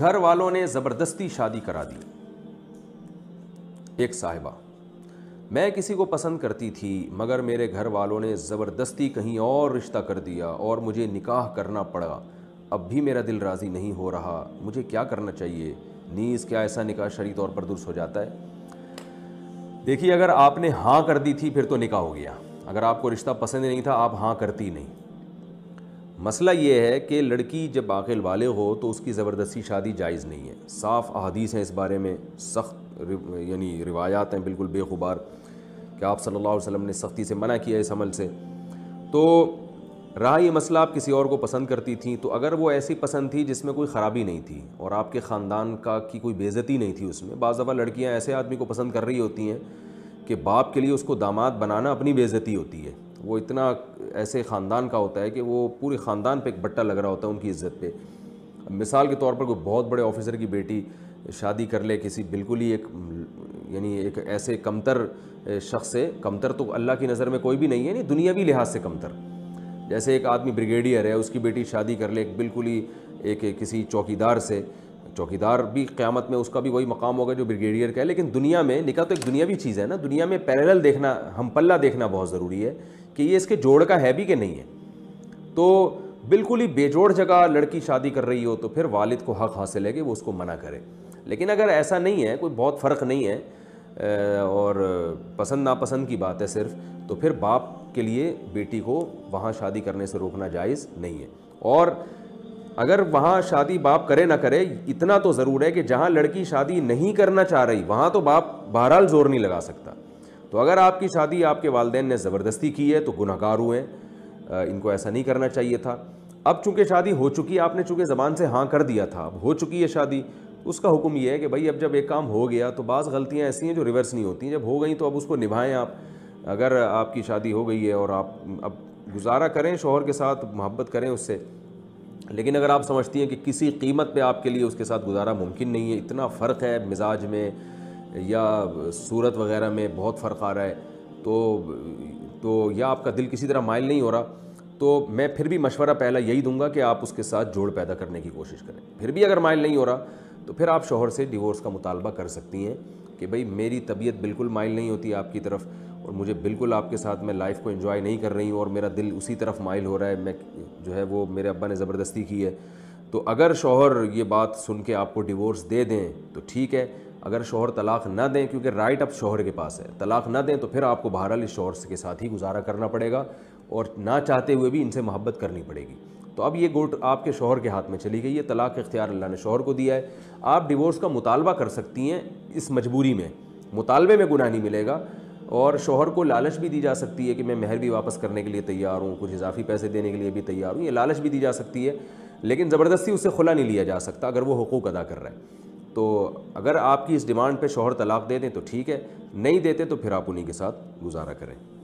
घर वालों ने ज़बरदस्ती शादी करा दी एक साहिबा मैं किसी को पसंद करती थी मगर मेरे घर वालों ने ज़बरदस्ती कहीं और रिश्ता कर दिया और मुझे निकाह करना पड़ा अब भी मेरा दिल राज़ी नहीं हो रहा मुझे क्या करना चाहिए नीज़ क्या ऐसा निकाह शरी तौर पर दुरुस्त हो जाता है देखिए अगर आपने हाँ कर दी थी फिर तो निकाह हो गया अगर आपको रिश्ता पसंद नहीं था आप हाँ करती नहीं मसला ये है कि लड़की जब आखिल वाले हो तो उसकी ज़बरदस्ती शादी जायज़ नहीं है साफ़ अहदीस हैं इस बारे में सख्त रिव, यानी रिवायात हैं बिल्कुल बेखुबार कि आप सल्लल्लाहु अलैहि ने सख्ती से मना किया इस अमल से तो रहा यह मसला आप किसी और को पसंद करती थी तो अगर वो ऐसी पसंद थी जिसमें कोई ख़राबी नहीं थी और आपके ख़ानदान का की कोई बेज़ती नहीं थी उसमें बज़ दफ़ा लड़कियाँ ऐसे आदमी को पसंद कर रही होती हैं कि बाप के लिए उसको दामाद बनाना अपनी बेज़ती होती है वो इतना ऐसे ख़ानदान का होता है कि वो पूरे ख़ानदान पे एक बट्टा लग रहा होता है उनकी इज़्ज़त पे मिसाल के तौर पर कोई बहुत बड़े ऑफिसर की बेटी शादी कर ले किसी बिल्कुल ही एक यानी एक ऐसे कमतर शख्स से कमतर तो अल्लाह की नज़र में कोई भी नहीं है यानी दुनियावी लिहाज से कमतर जैसे एक आदमी ब्रिगेडियर है उसकी बेटी शादी कर ले एक बिल्कुल ही एक किसी चौकीदार से चौकीदार भी क़्यामत में उसका भी वही मकाम होगा जो ब्रिगेडियर का है लेकिन दुनिया में निकाह तो एक दुनियावी चीज़ है ना दुनिया में पैरेलल देखना हम पल्ला देखना बहुत ज़रूरी है कि ये इसके जोड़ का है भी कि नहीं है तो बिल्कुल ही बेजोड़ जगह लड़की शादी कर रही हो तो फिर वालिद को हक हासिल है कि वो उसको मना करे लेकिन अगर ऐसा नहीं है कोई बहुत फ़र्क नहीं है और पसंद नापसंद की बात है सिर्फ तो फिर बाप के लिए बेटी को वहाँ शादी करने से रोकना जायज़ नहीं है और अगर वहाँ शादी बाप करे ना करे इतना तो ज़रूर है कि जहाँ लड़की शादी नहीं करना चाह रही वहाँ तो बाप बहरहाल जोर नहीं लगा सकता तो अगर आपकी शादी आपके वालदेन ने ज़बरदस्ती की है तो गुनाकार हुए इनको ऐसा नहीं करना चाहिए था अब चूंकि शादी हो चुकी आपने चूंकि ज़बान से हाँ कर दिया था अब हो चुकी है शादी उसका हुक्म यह है कि भाई अब जब एक काम हो गया तो बाज़ गलतियाँ ऐसी हैं जो रिवर्स नहीं होती जब हो गई तो अब उसको निभाएँ आप अगर आपकी शादी हो गई है और आप अब गुजारा करें शोहर के साथ मोहब्बत करें उससे लेकिन अगर आप समझती हैं कि किसी कीमत पे आपके लिए उसके साथ गुजारा मुमकिन नहीं है इतना फ़र्क है मिजाज में या सूरत वगैरह में बहुत फ़र्क आ रहा है तो तो या आपका दिल किसी तरह माइल नहीं हो रहा तो मैं फिर भी मशवरा पहला यही दूंगा कि आप उसके साथ जोड़ पैदा करने की कोशिश करें फिर भी अगर माइल नहीं हो रहा तो फिर आप शोहर से डिवोर्स का मुतालबा कर सकती हैं कि भाई मेरी तबीयत बिल्कुल माइल नहीं होती आपकी तरफ और मुझे बिल्कुल आपके साथ मैं लाइफ को इंजॉय नहीं कर रही हूँ और मेरा दिल उसी तरफ माइल हो रहा है मैं जो है वो मेरे अब्बा ने ज़बरदस्ती की है तो अगर शोहर ये बात सुन के आपको डिवोर्स दे दें तो ठीक है अगर शोहर तलाक ना दें क्योंकि राइट अब शोहर के पास है तलाक ना दें तो फिर आपको बहरहाल इस शोहर के साथ ही गुजारा करना पड़ेगा और ना चाहते हुए भी इनसे मोहब्बत करनी पड़ेगी तो अब ये गोट आपके शोहर के हाथ में चली गई है तलाक इख्तियार अल्लाह ने शोहर को दिया है आप डिवोर्स का मुतालबा कर सकती हैं इस मजबूरी में मुतालबे में गुनाह नहीं मिलेगा और शोहर को लालच भी दी जा सकती है कि मैं मेहर भी वापस करने के लिए तैयार हूँ कुछ इजाफी पैसे देने के लिए भी तैयार हूँ ये लालच भी दी जा सकती है लेकिन ज़बरदस्ती उससे खुला नहीं लिया जा सकता अगर वो हकूक़ अदा कर रहा है तो अगर आपकी इस डिमांड पे शोहर तलाक दे दें तो ठीक है नहीं देते तो फिर आप उन्हीं के साथ गुजारा करें